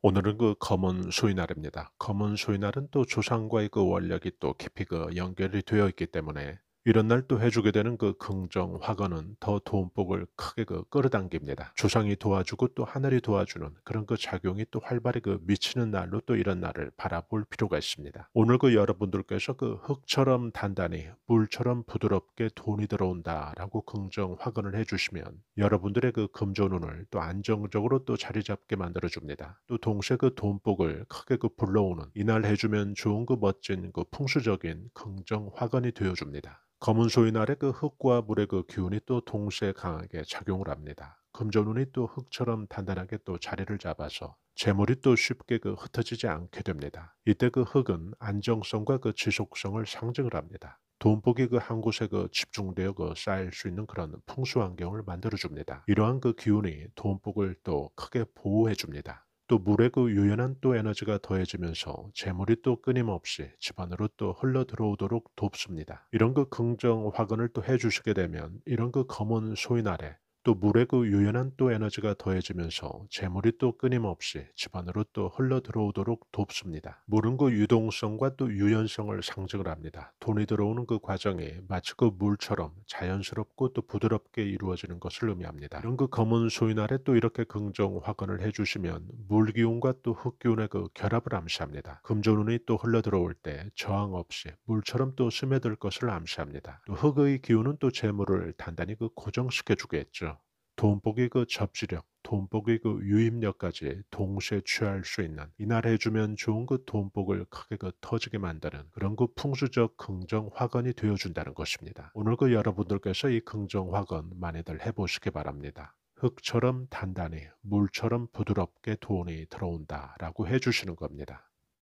오늘은 그 검은 소이날입니다. 검은 소이날은 또 조상과의 그 원력이 또 깊이 그 연결이 되어 있기 때문에 이런 날 또 해주게 되는 그 긍정 화건은 더돈복을 크게 그 끌어당깁니다. 조상이 도와주고 또 하늘이 도와주는 그런 그 작용이 또 활발히 그 미치는 날로 또 이런 날을 바라볼 필요가 있습니다. 오늘 그 여러분들께서 그 흙처럼 단단히 물처럼 부드럽게 돈이 들어온다라고 긍정 화건을 해주시면 여러분들의 그 금전운을 또 안정적으로 또 자리 잡게 만들어 줍니다. 또 동시에 그 돈복을 크게 그 불러오는 이날 해주면 좋은 그 멋진 그 풍수적인 긍정 화건이 되어줍니다. 검은 소인알의 그 흙과 물의 그 기운이 또 동시에 강하게 작용을 합니다. 금전운이 또 흙처럼 단단하게 또 자리를 잡아서 재물이 또 쉽게 그 흩어지지 않게 됩니다. 이때 그 흙은 안정성과 그 지속성을 상징을 합니다. 돈복이 그 한 곳에 그 집중되어 그 쌓일 수 있는 그런 풍수 환경을 만들어 줍니다. 이러한 그 기운이 돈복을 또 크게 보호해 줍니다. 또 물에 그 유연한 또 에너지가 더해지면서 재물이 또 끊임없이 집안으로 또 흘러 들어오도록 돕습니다. 이런 그 긍정 화근을또 해주시게 되면 이런 그 검은 소인 아래 또물의그 유연한 또 에너지가 더해지면서 재물이 또 끊임없이 집안으로 또 흘러 들어오도록 돕습니다. 물은 그 유동성과 또 유연성을 상징을 합니다. 돈이 들어오는 그 과정이 마치 그 물처럼 자연스럽고 또 부드럽게 이루어지는 것을 의미합니다. 이런 그 검은 소인 아래 또 이렇게 긍정 화관을 해주시면 물 기운과 또 흙기운의 그 결합을 암시합니다. 금전운이 또 흘러 들어올 때 저항 없이 물처럼 또 스며들 것을 암시합니다. 또 흙의 기운은 또 재물을 단단히 그 고정시켜 주겠죠. 돈복의 그 접지력, 돈복의 그 유입력까지 동시에 취할 수 있는 이날 해주면 좋은 그 돈복을 크게 그 터지게 만드는 그런 그 풍수적 긍정 화건이 되어준다는 것입니다. 오늘 그 여러분들께서 이 긍정 화건 많이들 해보시기 바랍니다. 흙처럼 단단히 물처럼 부드럽게 돈이 들어온다라고 해주시는 겁니다.